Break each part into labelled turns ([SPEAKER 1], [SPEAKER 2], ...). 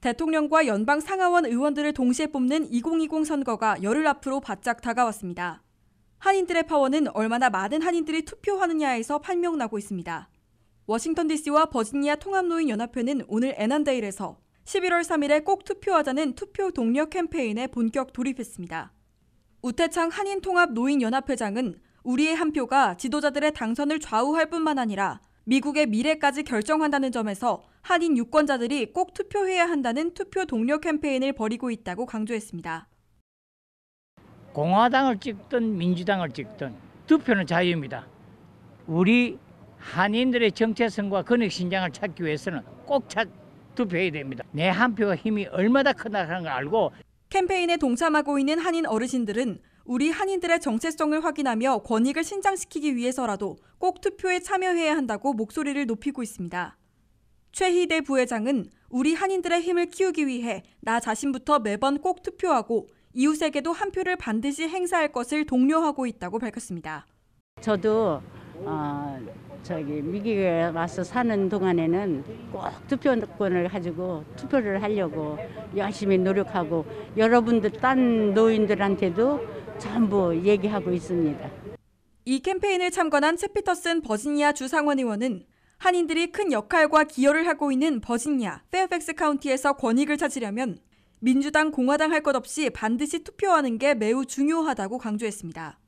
[SPEAKER 1] 대통령과 연방 상하원 의원들을 동시에 뽑는 2020 선거가 열흘 앞으로 바짝 다가왔습니다. 한인들의 파워는 얼마나 많은 한인들이 투표하느냐에서 판명나고 있습니다. 워싱턴 DC와 버지니아 통합노인 연합회는 오늘 애난데일에서 11월 3일에 꼭 투표하자는 투표 동력 캠페인에 본격 돌입했습니다. 우태창 한인통합 노인연합회장은 우리의 한 표가 지도자들의 당선을 좌우할 뿐만 아니라 미국의 미래까지 결정한다는 점에서 한인 유권자들이 꼭 투표해야 한다는 투표 동료 캠페인을 벌이고 있다고 강조했습니다.
[SPEAKER 2] 공화당을 찍든 민주당을 찍든 투표는 자유입니다. 우리 한인들의 정체성과 근육 신장을 찾기 위해서는 꼭 찾, 투표해야 됩니다. 내 한 표가 힘이 얼마나 크다는 걸 알고
[SPEAKER 1] 캠페인에 동참하고 있는 한인 어르신들은 우리 한인들의 정체성을 확인하며 권익을 신장시키기 위해서라도 꼭 투표에 참여해야 한다고 목소리를 높이고 있습니다. 최희대 부회장은 우리 한인들의 힘을 키우기 위해 나 자신부터 매번 꼭 투표하고 이웃에게도 한 표를 반드시 행사할 것을 독려하고 있다고 밝혔습니다.
[SPEAKER 2] 저도 어, 저기 미국에 와서 사는 동안에는 꼭 투표권을 가지고 투표를 하려고 열심히 노력하고 여러분들 딴 노인들한테도 전부 얘기하고 있습니다.
[SPEAKER 1] 이 캠페인을 참관한 세피터슨 버지니아 주상원 의원은 한인들이 큰 역할과 기여를 하고 있는 버지니아 페어팩스 카운티에서 권익을 찾으려면 민주당 공화당 할 것 없이 반드시 투표하는 게 매우 중요하다고 강조했습니다.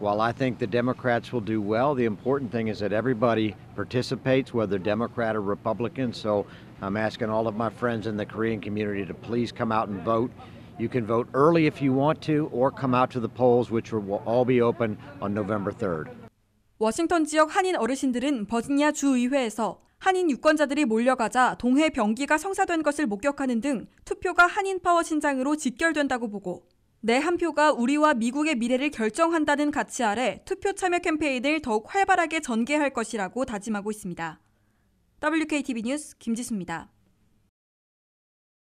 [SPEAKER 3] While I think the Democrats will do well, the important thing is that everybody participates, whether Democrat or Republican. So I'm asking all of my friends in the Korean community to please come out and vote. You can vote early if you want to or come out to the polls, which will all be open on November 3rd.
[SPEAKER 1] 워싱턴 지역 한인 어르신들은 버지니아 주의회에서 한인 유권자들이 몰려가자 동해 병기가 성사된 것을 목격하는 등 투표가 한인 파워 신장으로 직결된다고 보고 내한 네, 표가 우리와 미국의 미래를 결정한다는 가치 아래 투표 참여 캠페인을 더욱 활발하게 전개할 것이라고 다짐하고 있습니다. WKTV 뉴스 김지수입니다.